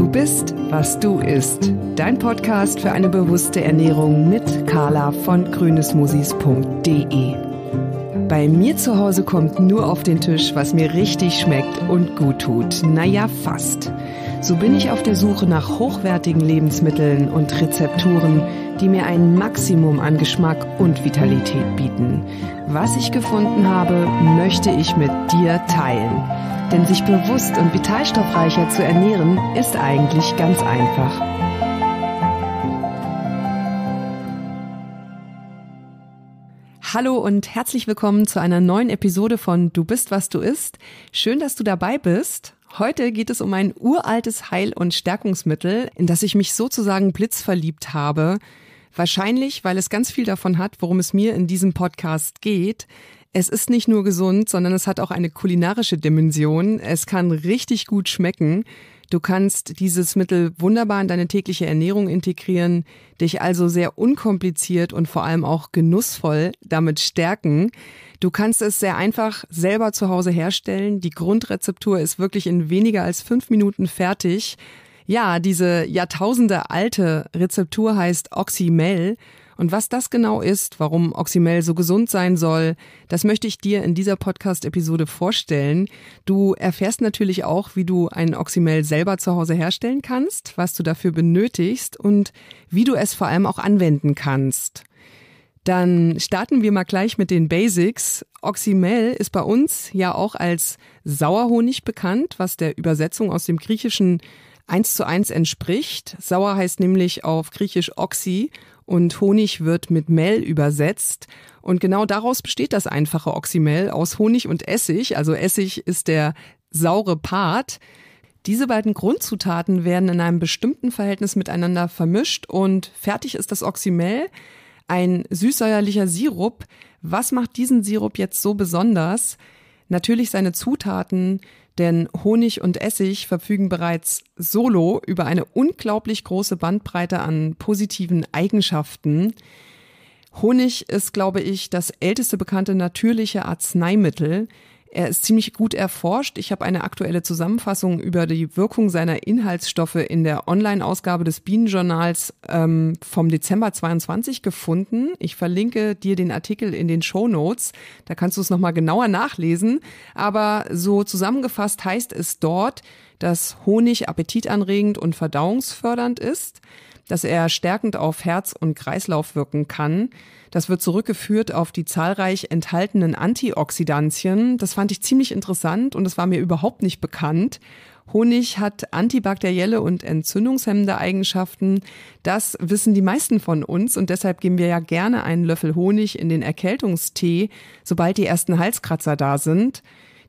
Du bist, was du isst. Dein Podcast für eine bewusste Ernährung mit Carla von grünesmusis.de. Bei mir zu Hause kommt nur auf den Tisch, was mir richtig schmeckt und gut tut. Naja, fast. So bin ich auf der Suche nach hochwertigen Lebensmitteln und Rezepturen, die mir ein Maximum an Geschmack und Vitalität bieten. Was ich gefunden habe, möchte ich mit dir teilen. Denn sich bewusst und vitalstoffreicher zu ernähren, ist eigentlich ganz einfach. Hallo und herzlich willkommen zu einer neuen Episode von Du bist, was du isst. Schön, dass du dabei bist. Heute geht es um ein uraltes Heil- und Stärkungsmittel, in das ich mich sozusagen blitzverliebt habe. Wahrscheinlich, weil es ganz viel davon hat, worum es mir in diesem Podcast geht. Es ist nicht nur gesund, sondern es hat auch eine kulinarische Dimension. Es kann richtig gut schmecken. Du kannst dieses Mittel wunderbar in deine tägliche Ernährung integrieren, dich also sehr unkompliziert und vor allem auch genussvoll damit stärken. Du kannst es sehr einfach selber zu Hause herstellen. Die Grundrezeptur ist wirklich in weniger als fünf Minuten fertig. Ja, diese Jahrtausende alte Rezeptur heißt Oxymel und was das genau ist, warum Oxymel so gesund sein soll, das möchte ich dir in dieser Podcast-Episode vorstellen. Du erfährst natürlich auch, wie du ein Oxymel selber zu Hause herstellen kannst, was du dafür benötigst und wie du es vor allem auch anwenden kannst. Dann starten wir mal gleich mit den Basics. Oxymel ist bei uns ja auch als Sauerhonig bekannt, was der Übersetzung aus dem Griechischen eins zu eins entspricht. Sauer heißt nämlich auf Griechisch Oxy und Honig wird mit Mel übersetzt. Und genau daraus besteht das einfache Oxymel aus Honig und Essig. Also Essig ist der saure Part. Diese beiden Grundzutaten werden in einem bestimmten Verhältnis miteinander vermischt und fertig ist das Oxymel, ein süßsäuerlicher Sirup. Was macht diesen Sirup jetzt so besonders? Natürlich seine Zutaten, denn Honig und Essig verfügen bereits solo über eine unglaublich große Bandbreite an positiven Eigenschaften. Honig ist, glaube ich, das älteste bekannte natürliche Arzneimittel. Er ist ziemlich gut erforscht. Ich habe eine aktuelle Zusammenfassung über die Wirkung seiner Inhaltsstoffe in der Online-Ausgabe des Bienenjournals ähm, vom Dezember 22 gefunden. Ich verlinke dir den Artikel in den Show Notes. Da kannst du es nochmal genauer nachlesen. Aber so zusammengefasst heißt es dort, dass Honig appetitanregend und verdauungsfördernd ist, dass er stärkend auf Herz und Kreislauf wirken kann, das wird zurückgeführt auf die zahlreich enthaltenen Antioxidantien. Das fand ich ziemlich interessant und das war mir überhaupt nicht bekannt. Honig hat antibakterielle und entzündungshemmende Eigenschaften. Das wissen die meisten von uns und deshalb geben wir ja gerne einen Löffel Honig in den Erkältungstee, sobald die ersten Halskratzer da sind.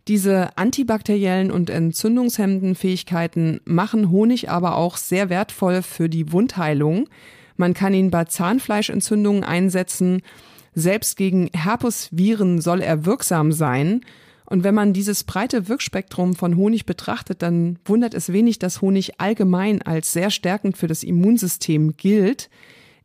Diese antibakteriellen und entzündungshemmenden Fähigkeiten machen Honig aber auch sehr wertvoll für die Wundheilung. Man kann ihn bei Zahnfleischentzündungen einsetzen. Selbst gegen Herpesviren soll er wirksam sein. Und wenn man dieses breite Wirkspektrum von Honig betrachtet, dann wundert es wenig, dass Honig allgemein als sehr stärkend für das Immunsystem gilt.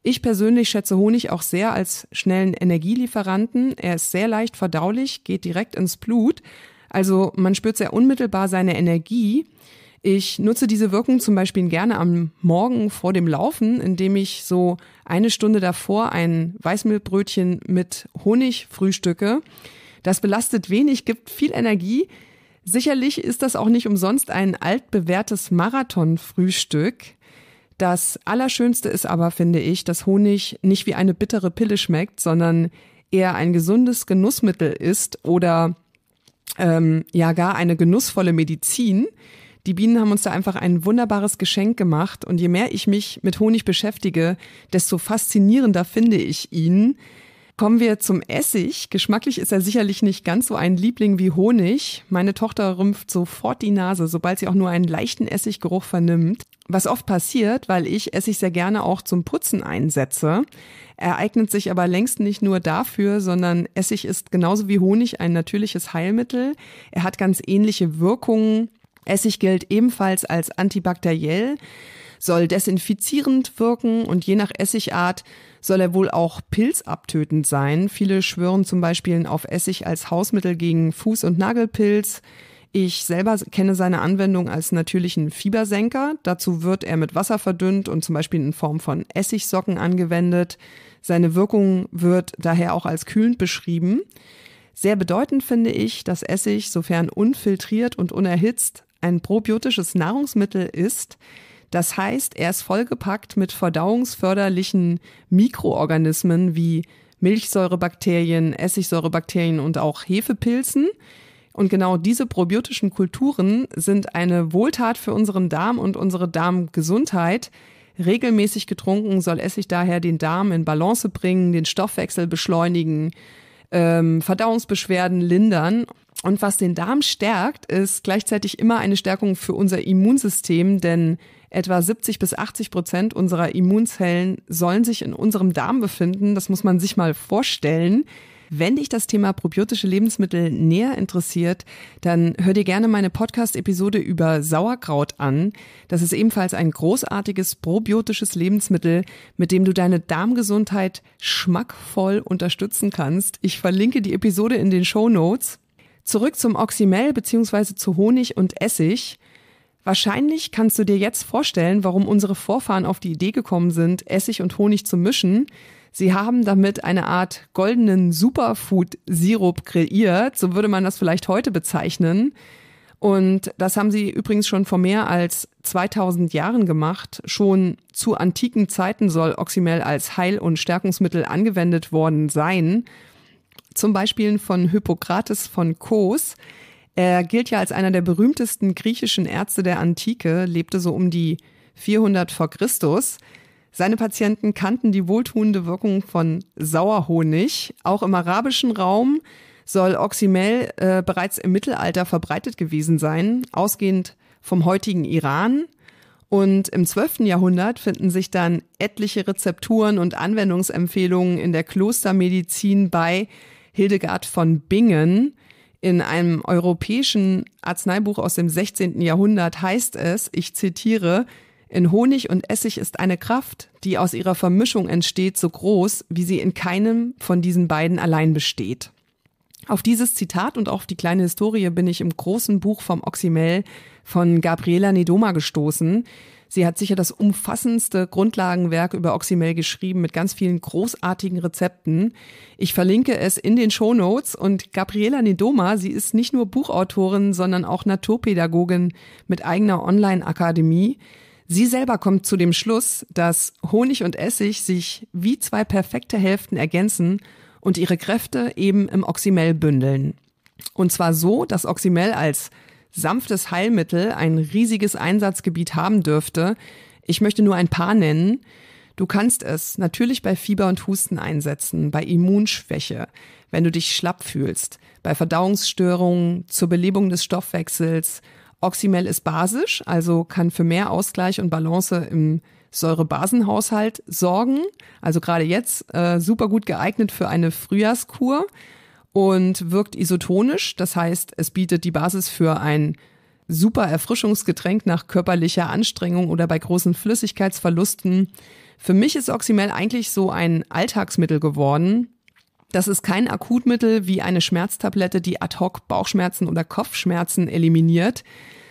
Ich persönlich schätze Honig auch sehr als schnellen Energielieferanten. Er ist sehr leicht verdaulich, geht direkt ins Blut. Also man spürt sehr unmittelbar seine Energie. Ich nutze diese Wirkung zum Beispiel gerne am Morgen vor dem Laufen, indem ich so eine Stunde davor ein Weißmilchbrötchen mit Honig frühstücke. Das belastet wenig, gibt viel Energie. Sicherlich ist das auch nicht umsonst ein altbewährtes Marathonfrühstück. Das Allerschönste ist aber, finde ich, dass Honig nicht wie eine bittere Pille schmeckt, sondern eher ein gesundes Genussmittel ist oder ähm, ja gar eine genussvolle Medizin die Bienen haben uns da einfach ein wunderbares Geschenk gemacht und je mehr ich mich mit Honig beschäftige, desto faszinierender finde ich ihn. Kommen wir zum Essig. Geschmacklich ist er sicherlich nicht ganz so ein Liebling wie Honig. Meine Tochter rümpft sofort die Nase, sobald sie auch nur einen leichten Essiggeruch vernimmt. Was oft passiert, weil ich Essig sehr gerne auch zum Putzen einsetze. Er eignet sich aber längst nicht nur dafür, sondern Essig ist genauso wie Honig ein natürliches Heilmittel. Er hat ganz ähnliche Wirkungen Essig gilt ebenfalls als antibakteriell, soll desinfizierend wirken und je nach Essigart soll er wohl auch pilzabtötend sein. Viele schwören zum Beispiel auf Essig als Hausmittel gegen Fuß- und Nagelpilz. Ich selber kenne seine Anwendung als natürlichen Fiebersenker. Dazu wird er mit Wasser verdünnt und zum Beispiel in Form von Essigsocken angewendet. Seine Wirkung wird daher auch als kühlend beschrieben. Sehr bedeutend finde ich, dass Essig, sofern unfiltriert und unerhitzt, ein probiotisches Nahrungsmittel ist. Das heißt, er ist vollgepackt mit verdauungsförderlichen Mikroorganismen wie Milchsäurebakterien, Essigsäurebakterien und auch Hefepilzen. Und genau diese probiotischen Kulturen sind eine Wohltat für unseren Darm und unsere Darmgesundheit. Regelmäßig getrunken soll Essig daher den Darm in Balance bringen, den Stoffwechsel beschleunigen, ähm, Verdauungsbeschwerden lindern. Und was den Darm stärkt, ist gleichzeitig immer eine Stärkung für unser Immunsystem, denn etwa 70 bis 80 Prozent unserer Immunzellen sollen sich in unserem Darm befinden. Das muss man sich mal vorstellen. Wenn dich das Thema probiotische Lebensmittel näher interessiert, dann hör dir gerne meine Podcast-Episode über Sauerkraut an. Das ist ebenfalls ein großartiges probiotisches Lebensmittel, mit dem du deine Darmgesundheit schmackvoll unterstützen kannst. Ich verlinke die Episode in den Show Notes. Zurück zum Oxymel bzw. zu Honig und Essig. Wahrscheinlich kannst du dir jetzt vorstellen, warum unsere Vorfahren auf die Idee gekommen sind, Essig und Honig zu mischen. Sie haben damit eine Art goldenen Superfood-Sirup kreiert, so würde man das vielleicht heute bezeichnen. Und das haben sie übrigens schon vor mehr als 2000 Jahren gemacht. Schon zu antiken Zeiten soll Oxymel als Heil- und Stärkungsmittel angewendet worden sein zum Beispiel von Hippokrates von Kos. Er gilt ja als einer der berühmtesten griechischen Ärzte der Antike, lebte so um die 400 vor Christus. Seine Patienten kannten die wohltuende Wirkung von Sauerhonig. Auch im arabischen Raum soll Oxymel äh, bereits im Mittelalter verbreitet gewesen sein, ausgehend vom heutigen Iran. Und im 12. Jahrhundert finden sich dann etliche Rezepturen und Anwendungsempfehlungen in der Klostermedizin bei, Hildegard von Bingen. In einem europäischen Arzneibuch aus dem 16. Jahrhundert heißt es, ich zitiere, in Honig und Essig ist eine Kraft, die aus ihrer Vermischung entsteht, so groß, wie sie in keinem von diesen beiden allein besteht. Auf dieses Zitat und auf die kleine Historie bin ich im großen Buch vom Oxymel von Gabriela Nedoma gestoßen. Sie hat sicher das umfassendste Grundlagenwerk über Oxymel geschrieben mit ganz vielen großartigen Rezepten. Ich verlinke es in den Show Notes und Gabriela Nedoma, sie ist nicht nur Buchautorin, sondern auch Naturpädagogin mit eigener Online-Akademie. Sie selber kommt zu dem Schluss, dass Honig und Essig sich wie zwei perfekte Hälften ergänzen und ihre Kräfte eben im Oxymel bündeln. Und zwar so, dass Oxymel als sanftes Heilmittel ein riesiges Einsatzgebiet haben dürfte. Ich möchte nur ein paar nennen. Du kannst es natürlich bei Fieber und Husten einsetzen, bei Immunschwäche, wenn du dich schlapp fühlst, bei Verdauungsstörungen, zur Belebung des Stoffwechsels. Oxymel ist basisch, also kann für mehr Ausgleich und Balance im Säurebasenhaushalt sorgen. Also gerade jetzt äh, super gut geeignet für eine Frühjahrskur und wirkt isotonisch. Das heißt, es bietet die Basis für ein super Erfrischungsgetränk nach körperlicher Anstrengung oder bei großen Flüssigkeitsverlusten. Für mich ist Oxymel eigentlich so ein Alltagsmittel geworden. Das ist kein Akutmittel wie eine Schmerztablette, die ad hoc Bauchschmerzen oder Kopfschmerzen eliminiert,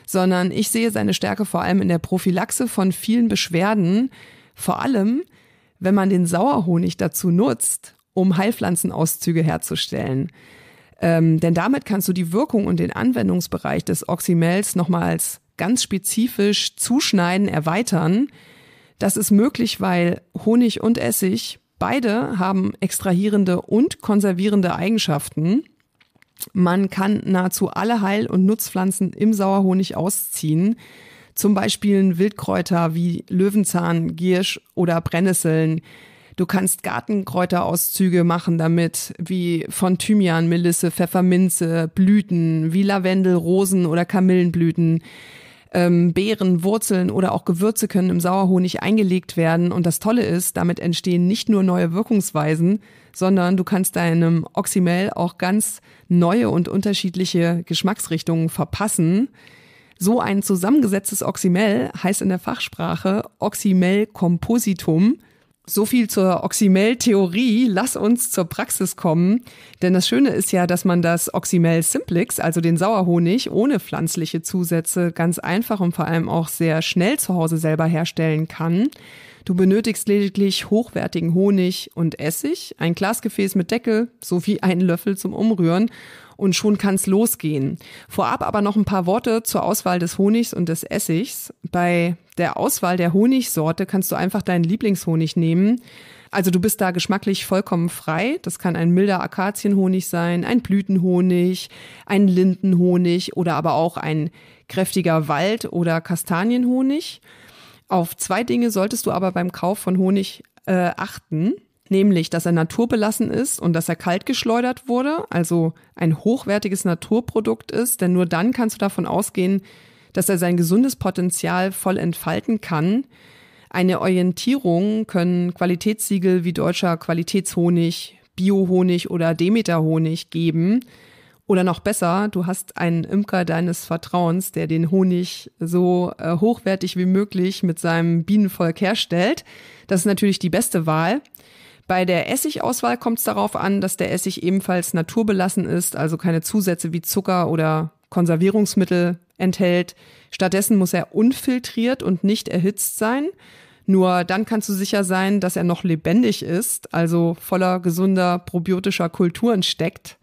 sondern ich sehe seine Stärke vor allem in der Prophylaxe von vielen Beschwerden, vor allem wenn man den Sauerhonig dazu nutzt um Heilpflanzenauszüge herzustellen. Ähm, denn damit kannst du die Wirkung und den Anwendungsbereich des Oxymels nochmals ganz spezifisch zuschneiden, erweitern. Das ist möglich, weil Honig und Essig beide haben extrahierende und konservierende Eigenschaften. Man kann nahezu alle Heil- und Nutzpflanzen im Sauerhonig ausziehen. Zum Beispiel Wildkräuter wie Löwenzahn, Giersch oder Brennnesseln Du kannst Gartenkräuterauszüge machen damit, wie von Thymian, Melisse, Pfefferminze, Blüten, wie Lavendel, Rosen oder Kamillenblüten. Ähm, Beeren, Wurzeln oder auch Gewürze können im Sauerhonig eingelegt werden. Und das Tolle ist, damit entstehen nicht nur neue Wirkungsweisen, sondern du kannst deinem Oxymel auch ganz neue und unterschiedliche Geschmacksrichtungen verpassen. So ein zusammengesetztes Oxymel heißt in der Fachsprache Oxymel Compositum. So viel zur Oxymel-Theorie. Lass uns zur Praxis kommen. Denn das Schöne ist ja, dass man das Oxymel Simplex, also den Sauerhonig, ohne pflanzliche Zusätze ganz einfach und vor allem auch sehr schnell zu Hause selber herstellen kann. Du benötigst lediglich hochwertigen Honig und Essig, ein Glasgefäß mit Deckel sowie einen Löffel zum Umrühren und schon kann's losgehen. Vorab aber noch ein paar Worte zur Auswahl des Honigs und des Essigs. Bei der Auswahl der Honigsorte kannst du einfach deinen Lieblingshonig nehmen. Also du bist da geschmacklich vollkommen frei. Das kann ein milder Akazienhonig sein, ein Blütenhonig, ein Lindenhonig oder aber auch ein kräftiger Wald- oder Kastanienhonig. Auf zwei Dinge solltest du aber beim Kauf von Honig äh, achten nämlich dass er naturbelassen ist und dass er kalt geschleudert wurde, also ein hochwertiges Naturprodukt ist, denn nur dann kannst du davon ausgehen, dass er sein gesundes Potenzial voll entfalten kann. Eine Orientierung können Qualitätssiegel wie deutscher Qualitätshonig, Biohonig oder Demeterhonig geben. Oder noch besser, du hast einen Imker deines Vertrauens, der den Honig so äh, hochwertig wie möglich mit seinem Bienenvolk herstellt. Das ist natürlich die beste Wahl. Bei der Essigauswahl kommt es darauf an, dass der Essig ebenfalls naturbelassen ist, also keine Zusätze wie Zucker oder Konservierungsmittel enthält. Stattdessen muss er unfiltriert und nicht erhitzt sein. Nur dann kannst du sicher sein, dass er noch lebendig ist, also voller gesunder probiotischer Kulturen steckt.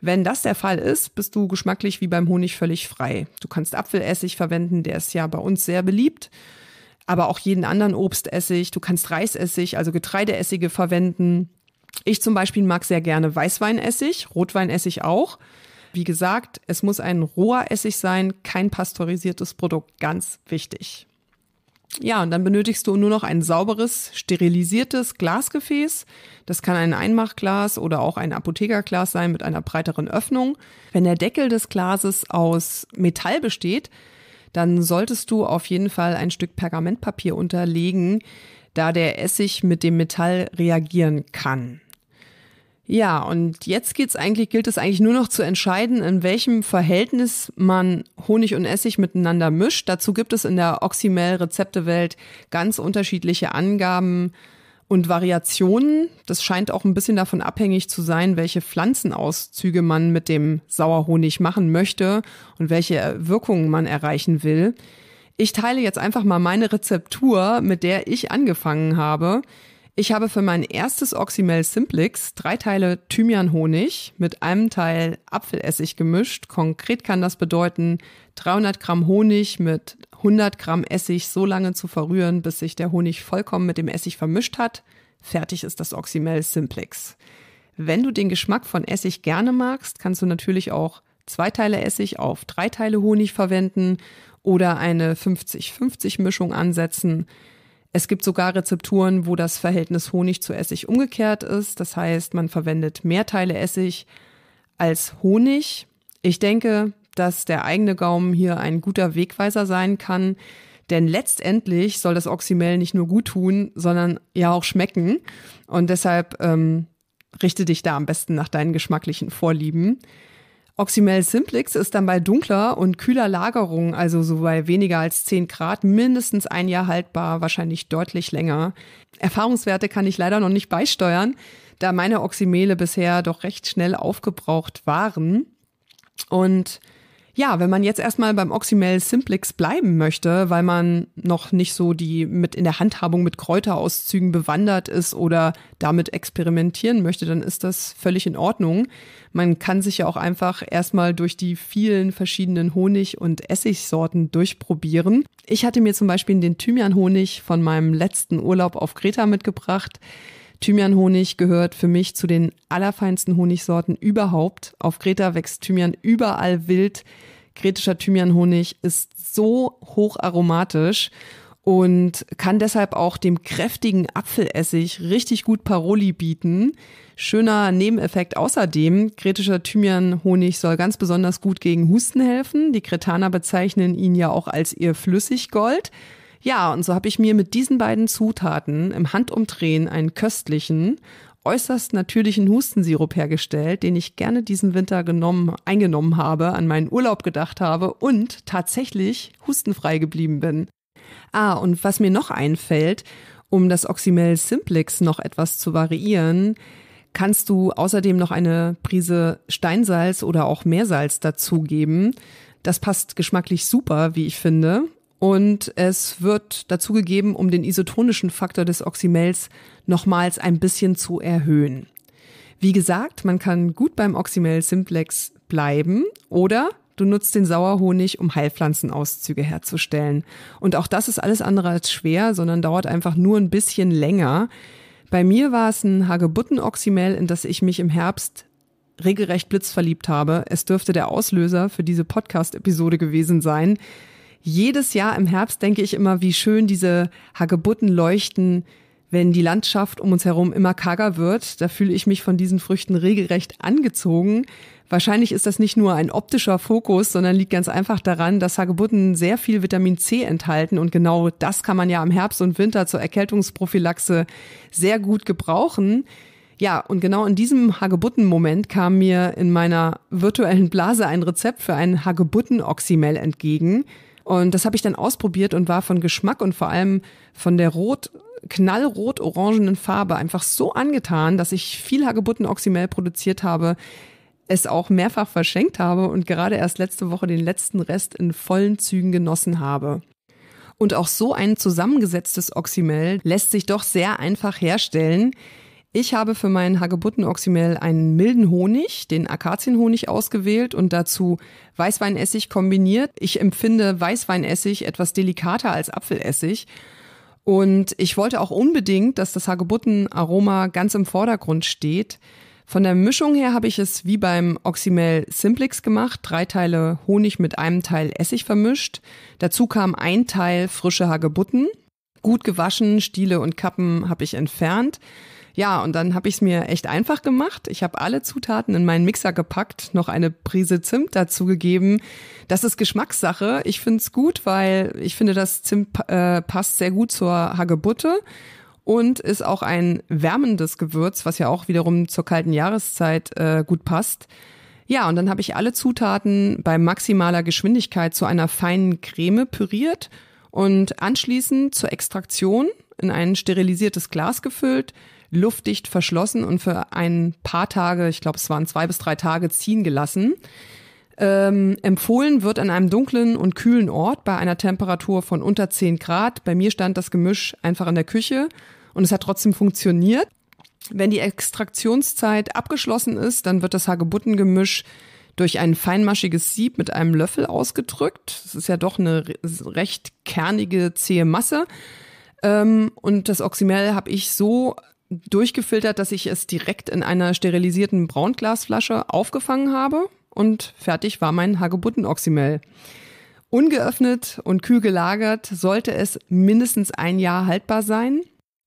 Wenn das der Fall ist, bist du geschmacklich wie beim Honig völlig frei. Du kannst Apfelessig verwenden, der ist ja bei uns sehr beliebt aber auch jeden anderen Obstessig. Du kannst Reisessig, also Getreideessige verwenden. Ich zum Beispiel mag sehr gerne Weißweinessig, Rotweinessig auch. Wie gesagt, es muss ein roher Essig sein, kein pasteurisiertes Produkt, ganz wichtig. Ja, und dann benötigst du nur noch ein sauberes, sterilisiertes Glasgefäß. Das kann ein Einmachglas oder auch ein Apothekerglas sein mit einer breiteren Öffnung. Wenn der Deckel des Glases aus Metall besteht, dann solltest du auf jeden Fall ein Stück Pergamentpapier unterlegen, da der Essig mit dem Metall reagieren kann. Ja, und jetzt geht's eigentlich, gilt es eigentlich nur noch zu entscheiden, in welchem Verhältnis man Honig und Essig miteinander mischt. Dazu gibt es in der Oxymel-Rezeptewelt ganz unterschiedliche Angaben und Variationen, das scheint auch ein bisschen davon abhängig zu sein, welche Pflanzenauszüge man mit dem Sauerhonig machen möchte und welche Wirkungen man erreichen will. Ich teile jetzt einfach mal meine Rezeptur, mit der ich angefangen habe. Ich habe für mein erstes Oxymel Simplix drei Teile Thymianhonig mit einem Teil Apfelessig gemischt. Konkret kann das bedeuten, 300 Gramm Honig mit 100 Gramm Essig so lange zu verrühren, bis sich der Honig vollkommen mit dem Essig vermischt hat. Fertig ist das Oxymel Simplix. Wenn du den Geschmack von Essig gerne magst, kannst du natürlich auch zwei Teile Essig auf drei Teile Honig verwenden oder eine 50-50 Mischung ansetzen. Es gibt sogar Rezepturen, wo das Verhältnis Honig zu Essig umgekehrt ist. Das heißt, man verwendet mehr Teile Essig als Honig. Ich denke, dass der eigene Gaumen hier ein guter Wegweiser sein kann, denn letztendlich soll das Oxymel nicht nur gut tun, sondern ja auch schmecken. Und deshalb ähm, richte dich da am besten nach deinen geschmacklichen Vorlieben. Oxymel simplex ist dann bei dunkler und kühler Lagerung, also so bei weniger als 10 Grad, mindestens ein Jahr haltbar, wahrscheinlich deutlich länger. Erfahrungswerte kann ich leider noch nicht beisteuern, da meine Oxymele bisher doch recht schnell aufgebraucht waren. Und ja, wenn man jetzt erstmal beim Oxymel Simplex bleiben möchte, weil man noch nicht so die mit in der Handhabung mit Kräuterauszügen bewandert ist oder damit experimentieren möchte, dann ist das völlig in Ordnung. Man kann sich ja auch einfach erstmal durch die vielen verschiedenen Honig- und Essigsorten durchprobieren. Ich hatte mir zum Beispiel den Thymianhonig von meinem letzten Urlaub auf Kreta mitgebracht. Thymianhonig gehört für mich zu den allerfeinsten Honigsorten überhaupt. Auf Kreta wächst Thymian überall wild. Kretischer Thymianhonig ist so hoch aromatisch und kann deshalb auch dem kräftigen Apfelessig richtig gut Paroli bieten. Schöner Nebeneffekt außerdem, kretischer Thymianhonig soll ganz besonders gut gegen Husten helfen. Die Kretaner bezeichnen ihn ja auch als ihr Flüssiggold. Ja, und so habe ich mir mit diesen beiden Zutaten im Handumdrehen einen köstlichen, äußerst natürlichen Hustensirup hergestellt, den ich gerne diesen Winter genommen, eingenommen habe, an meinen Urlaub gedacht habe und tatsächlich hustenfrei geblieben bin. Ah, und was mir noch einfällt, um das Oximel Simplex noch etwas zu variieren, kannst du außerdem noch eine Prise Steinsalz oder auch Meersalz dazugeben. Das passt geschmacklich super, wie ich finde. Und es wird dazu gegeben, um den isotonischen Faktor des Oxymels nochmals ein bisschen zu erhöhen. Wie gesagt, man kann gut beim Oxymel Simplex bleiben oder du nutzt den Sauerhonig, um Heilpflanzenauszüge herzustellen. Und auch das ist alles andere als schwer, sondern dauert einfach nur ein bisschen länger. Bei mir war es ein Hagebutten-Oxymel, in das ich mich im Herbst regelrecht blitzverliebt habe. Es dürfte der Auslöser für diese Podcast-Episode gewesen sein jedes Jahr im Herbst denke ich immer, wie schön diese Hagebutten leuchten, wenn die Landschaft um uns herum immer karger wird. Da fühle ich mich von diesen Früchten regelrecht angezogen. Wahrscheinlich ist das nicht nur ein optischer Fokus, sondern liegt ganz einfach daran, dass Hagebutten sehr viel Vitamin C enthalten und genau das kann man ja im Herbst und Winter zur Erkältungsprophylaxe sehr gut gebrauchen. Ja, und genau in diesem Hagebutten-Moment kam mir in meiner virtuellen Blase ein Rezept für einen hagebutten oximel entgegen. Und das habe ich dann ausprobiert und war von Geschmack und vor allem von der rot knallrot-orangenen Farbe einfach so angetan, dass ich viel Hagebutten Oxymel produziert habe, es auch mehrfach verschenkt habe und gerade erst letzte Woche den letzten Rest in vollen Zügen genossen habe. Und auch so ein zusammengesetztes Oxymel lässt sich doch sehr einfach herstellen. Ich habe für meinen Hagebutten-Oxymel einen milden Honig, den Akazienhonig, ausgewählt und dazu Weißweinessig kombiniert. Ich empfinde Weißweinessig etwas delikater als Apfelessig. Und ich wollte auch unbedingt, dass das Hagebutten-Aroma ganz im Vordergrund steht. Von der Mischung her habe ich es wie beim Oxymel Simplex gemacht, drei Teile Honig mit einem Teil Essig vermischt. Dazu kam ein Teil frische Hagebutten. Gut gewaschen, Stiele und Kappen habe ich entfernt. Ja, und dann habe ich es mir echt einfach gemacht. Ich habe alle Zutaten in meinen Mixer gepackt, noch eine Prise Zimt dazugegeben. Das ist Geschmackssache. Ich finde es gut, weil ich finde, das Zimt äh, passt sehr gut zur Hagebutte und ist auch ein wärmendes Gewürz, was ja auch wiederum zur kalten Jahreszeit äh, gut passt. Ja, und dann habe ich alle Zutaten bei maximaler Geschwindigkeit zu einer feinen Creme püriert und anschließend zur Extraktion in ein sterilisiertes Glas gefüllt luftdicht verschlossen und für ein paar Tage, ich glaube es waren zwei bis drei Tage, ziehen gelassen. Ähm, empfohlen wird an einem dunklen und kühlen Ort bei einer Temperatur von unter 10 Grad. Bei mir stand das Gemisch einfach in der Küche und es hat trotzdem funktioniert. Wenn die Extraktionszeit abgeschlossen ist, dann wird das Hagebuttengemisch durch ein feinmaschiges Sieb mit einem Löffel ausgedrückt. Das ist ja doch eine recht kernige, zähe Masse. Ähm, und das Oxymel habe ich so durchgefiltert, dass ich es direkt in einer sterilisierten Braunglasflasche aufgefangen habe und fertig war mein Hagebutten-Oxymel. Ungeöffnet und kühl gelagert sollte es mindestens ein Jahr haltbar sein.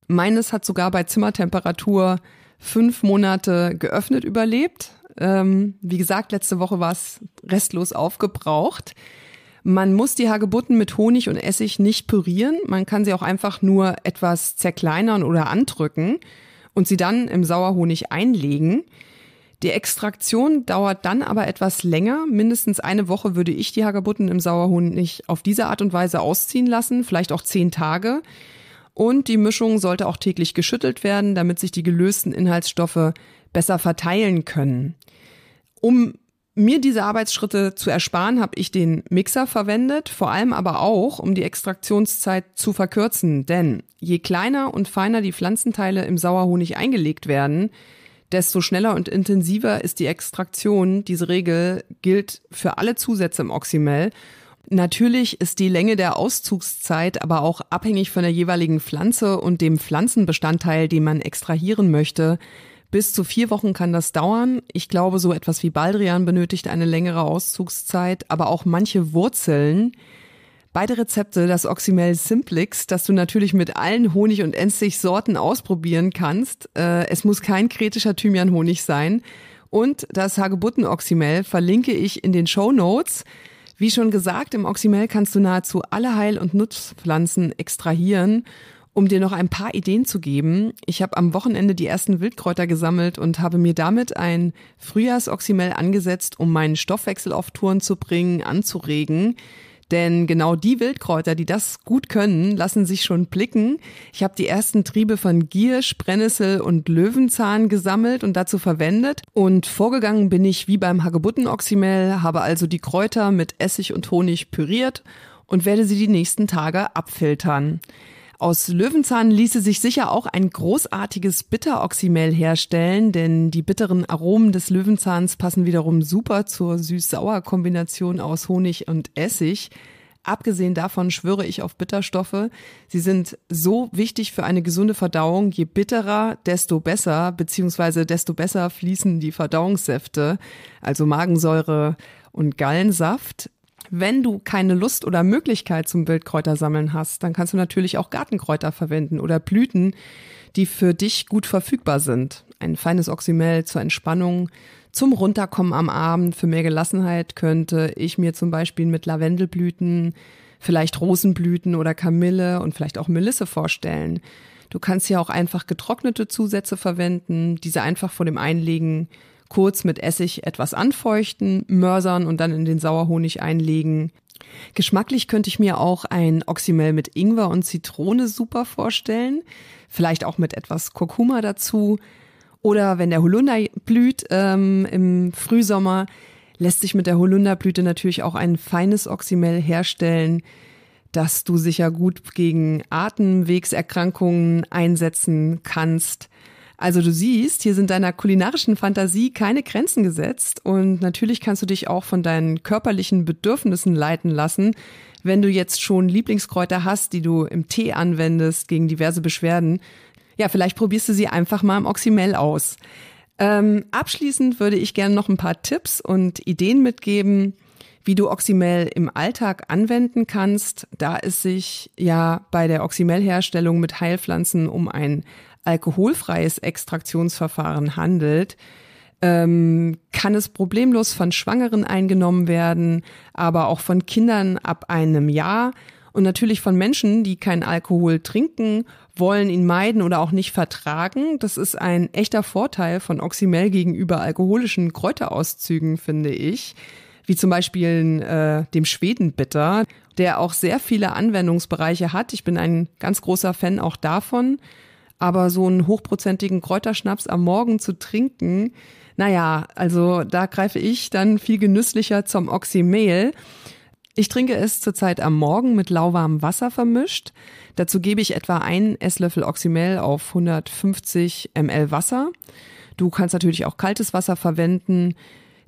Meines hat sogar bei Zimmertemperatur fünf Monate geöffnet überlebt. Ähm, wie gesagt, letzte Woche war es restlos aufgebraucht. Man muss die Hagebutten mit Honig und Essig nicht pürieren. Man kann sie auch einfach nur etwas zerkleinern oder andrücken und sie dann im Sauerhonig einlegen. Die Extraktion dauert dann aber etwas länger. Mindestens eine Woche würde ich die Hagebutten im Sauerhonig auf diese Art und Weise ausziehen lassen, vielleicht auch zehn Tage. Und die Mischung sollte auch täglich geschüttelt werden, damit sich die gelösten Inhaltsstoffe besser verteilen können. Um mir diese Arbeitsschritte zu ersparen, habe ich den Mixer verwendet, vor allem aber auch, um die Extraktionszeit zu verkürzen. Denn je kleiner und feiner die Pflanzenteile im Sauerhonig eingelegt werden, desto schneller und intensiver ist die Extraktion. Diese Regel gilt für alle Zusätze im Oxymel. Natürlich ist die Länge der Auszugszeit aber auch abhängig von der jeweiligen Pflanze und dem Pflanzenbestandteil, den man extrahieren möchte. Bis zu vier Wochen kann das dauern. Ich glaube, so etwas wie Baldrian benötigt eine längere Auszugszeit, aber auch manche Wurzeln. Beide Rezepte, das Oxymel Simplix, das du natürlich mit allen Honig- und Enzig-Sorten ausprobieren kannst. Äh, es muss kein kretischer Thymian-Honig sein. Und das Hagebutten-Oxymel verlinke ich in den Show Notes. Wie schon gesagt, im Oxymel kannst du nahezu alle Heil- und Nutzpflanzen extrahieren um dir noch ein paar Ideen zu geben, ich habe am Wochenende die ersten Wildkräuter gesammelt und habe mir damit ein Frühjahrsoximel angesetzt, um meinen Stoffwechsel auf Touren zu bringen, anzuregen. Denn genau die Wildkräuter, die das gut können, lassen sich schon blicken. Ich habe die ersten Triebe von Giersch, Brennnessel und Löwenzahn gesammelt und dazu verwendet. Und vorgegangen bin ich wie beim Hagebuttenoxymel, habe also die Kräuter mit Essig und Honig püriert und werde sie die nächsten Tage abfiltern. Aus Löwenzahn ließe sich sicher auch ein großartiges Bitteroxymel herstellen, denn die bitteren Aromen des Löwenzahns passen wiederum super zur süß-sauer-Kombination aus Honig und Essig. Abgesehen davon schwöre ich auf Bitterstoffe. Sie sind so wichtig für eine gesunde Verdauung. Je bitterer, desto besser, beziehungsweise desto besser fließen die Verdauungssäfte, also Magensäure und Gallensaft. Wenn du keine Lust oder Möglichkeit zum Wildkräutersammeln hast, dann kannst du natürlich auch Gartenkräuter verwenden oder Blüten, die für dich gut verfügbar sind. Ein feines Oxymel zur Entspannung, zum Runterkommen am Abend, für mehr Gelassenheit könnte ich mir zum Beispiel mit Lavendelblüten, vielleicht Rosenblüten oder Kamille und vielleicht auch Melisse vorstellen. Du kannst ja auch einfach getrocknete Zusätze verwenden, diese einfach vor dem Einlegen kurz mit Essig etwas anfeuchten, mörsern und dann in den Sauerhonig einlegen. Geschmacklich könnte ich mir auch ein Oxymel mit Ingwer und Zitrone super vorstellen, vielleicht auch mit etwas Kurkuma dazu. Oder wenn der Holunder blüht ähm, im Frühsommer, lässt sich mit der Holunderblüte natürlich auch ein feines Oxymel herstellen, das du sicher gut gegen Atemwegserkrankungen einsetzen kannst. Also du siehst, hier sind deiner kulinarischen Fantasie keine Grenzen gesetzt und natürlich kannst du dich auch von deinen körperlichen Bedürfnissen leiten lassen. Wenn du jetzt schon Lieblingskräuter hast, die du im Tee anwendest gegen diverse Beschwerden, ja, vielleicht probierst du sie einfach mal im Oxymel aus. Ähm, abschließend würde ich gerne noch ein paar Tipps und Ideen mitgeben, wie du Oxymel im Alltag anwenden kannst, da es sich ja bei der Oxymel-Herstellung mit Heilpflanzen um ein alkoholfreies Extraktionsverfahren handelt, ähm, kann es problemlos von Schwangeren eingenommen werden, aber auch von Kindern ab einem Jahr und natürlich von Menschen, die keinen Alkohol trinken, wollen ihn meiden oder auch nicht vertragen. Das ist ein echter Vorteil von Oxymel gegenüber alkoholischen Kräuterauszügen, finde ich. Wie zum Beispiel äh, dem Schwedenbitter, der auch sehr viele Anwendungsbereiche hat. Ich bin ein ganz großer Fan auch davon. Aber so einen hochprozentigen Kräuterschnaps am Morgen zu trinken, naja, also da greife ich dann viel genüsslicher zum Oxymehl. Ich trinke es zurzeit am Morgen mit lauwarmem Wasser vermischt. Dazu gebe ich etwa einen Esslöffel Oxymel auf 150 ml Wasser. Du kannst natürlich auch kaltes Wasser verwenden.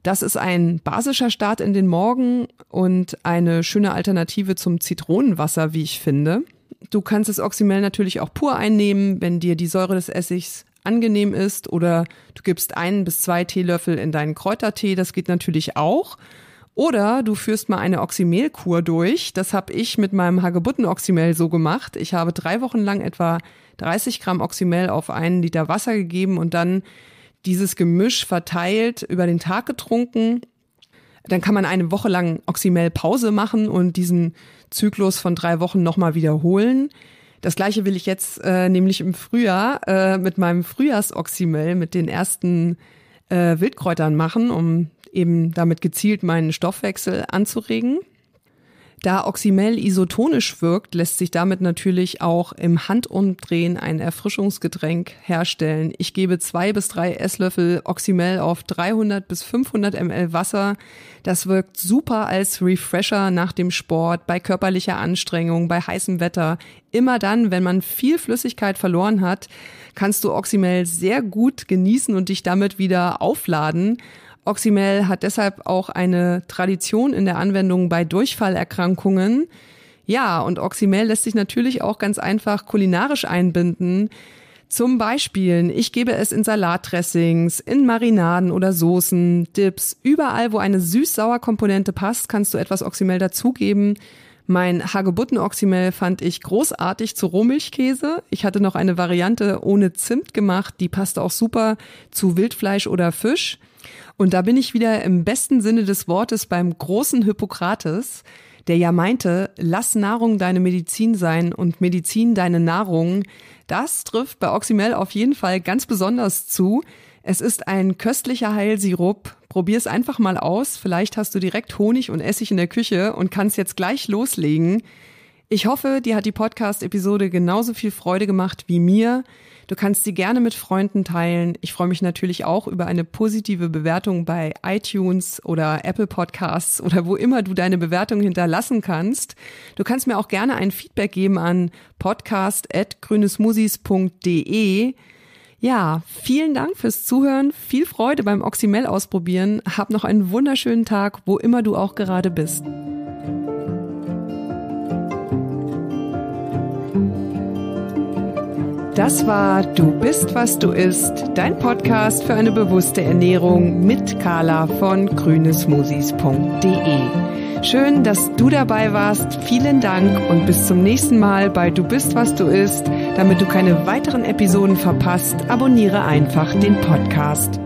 Das ist ein basischer Start in den Morgen und eine schöne Alternative zum Zitronenwasser, wie ich finde du kannst das Oxymel natürlich auch pur einnehmen, wenn dir die Säure des Essigs angenehm ist oder du gibst einen bis zwei Teelöffel in deinen Kräutertee, das geht natürlich auch. Oder du führst mal eine Oxymelkur durch. Das habe ich mit meinem Hagebutten-Oxymel so gemacht. Ich habe drei Wochen lang etwa 30 Gramm Oxymel auf einen Liter Wasser gegeben und dann dieses Gemisch verteilt über den Tag getrunken. Dann kann man eine Woche lang Oxymel Pause machen und diesen Zyklus von drei Wochen nochmal wiederholen. Das gleiche will ich jetzt äh, nämlich im Frühjahr äh, mit meinem Frühjahrsoximel mit den ersten äh, Wildkräutern machen, um eben damit gezielt meinen Stoffwechsel anzuregen. Da Oxymel isotonisch wirkt, lässt sich damit natürlich auch im Handumdrehen ein Erfrischungsgetränk herstellen. Ich gebe zwei bis drei Esslöffel Oxymel auf 300 bis 500 ml Wasser. Das wirkt super als Refresher nach dem Sport, bei körperlicher Anstrengung, bei heißem Wetter. Immer dann, wenn man viel Flüssigkeit verloren hat, kannst du Oxymel sehr gut genießen und dich damit wieder aufladen. Oxymel hat deshalb auch eine Tradition in der Anwendung bei Durchfallerkrankungen. Ja, und Oxymel lässt sich natürlich auch ganz einfach kulinarisch einbinden. Zum Beispiel, ich gebe es in Salatdressings, in Marinaden oder Soßen, Dips. Überall, wo eine süß-sauer Komponente passt, kannst du etwas Oxymel dazugeben. Mein Hagebutten-Oxymel fand ich großartig zu Rohmilchkäse. Ich hatte noch eine Variante ohne Zimt gemacht, die passte auch super zu Wildfleisch oder Fisch. Und da bin ich wieder im besten Sinne des Wortes beim großen Hippokrates, der ja meinte, lass Nahrung deine Medizin sein und Medizin deine Nahrung. Das trifft bei Oxymel auf jeden Fall ganz besonders zu. Es ist ein köstlicher Heilsirup. Probier es einfach mal aus. Vielleicht hast du direkt Honig und Essig in der Küche und kannst jetzt gleich loslegen. Ich hoffe, dir hat die Podcast-Episode genauso viel Freude gemacht wie mir. Du kannst sie gerne mit Freunden teilen. Ich freue mich natürlich auch über eine positive Bewertung bei iTunes oder Apple Podcasts oder wo immer du deine Bewertung hinterlassen kannst. Du kannst mir auch gerne ein Feedback geben an podcast.grünesmusis.de. Ja, vielen Dank fürs Zuhören. Viel Freude beim Oximel ausprobieren. Hab noch einen wunderschönen Tag, wo immer du auch gerade bist. Das war Du bist, was du isst, dein Podcast für eine bewusste Ernährung mit Carla von grünesmusis.de. Schön, dass du dabei warst. Vielen Dank und bis zum nächsten Mal bei Du bist, was du isst. Damit du keine weiteren Episoden verpasst, abonniere einfach den Podcast.